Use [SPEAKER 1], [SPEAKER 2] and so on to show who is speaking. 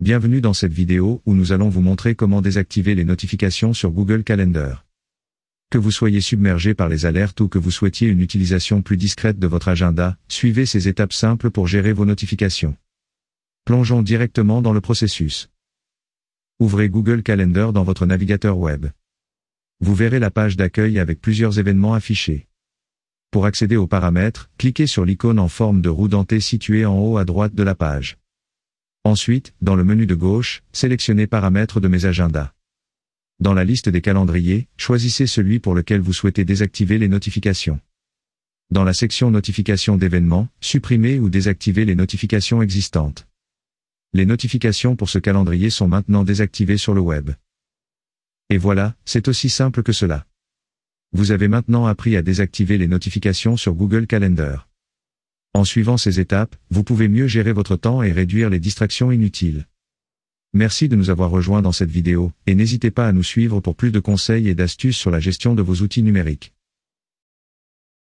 [SPEAKER 1] Bienvenue dans cette vidéo où nous allons vous montrer comment désactiver les notifications sur Google Calendar. Que vous soyez submergé par les alertes ou que vous souhaitiez une utilisation plus discrète de votre agenda, suivez ces étapes simples pour gérer vos notifications. Plongeons directement dans le processus. Ouvrez Google Calendar dans votre navigateur web. Vous verrez la page d'accueil avec plusieurs événements affichés. Pour accéder aux paramètres, cliquez sur l'icône en forme de roue dentée située en haut à droite de la page. Ensuite, dans le menu de gauche, sélectionnez Paramètres de mes agendas. Dans la liste des calendriers, choisissez celui pour lequel vous souhaitez désactiver les notifications. Dans la section Notifications d'événements, supprimez ou désactivez les notifications existantes. Les notifications pour ce calendrier sont maintenant désactivées sur le web. Et voilà, c'est aussi simple que cela. Vous avez maintenant appris à désactiver les notifications sur Google Calendar. En suivant ces étapes, vous pouvez mieux gérer votre temps et réduire les distractions inutiles. Merci de nous avoir rejoints dans cette vidéo, et n'hésitez pas à nous suivre pour plus de conseils et d'astuces sur la gestion de vos outils numériques.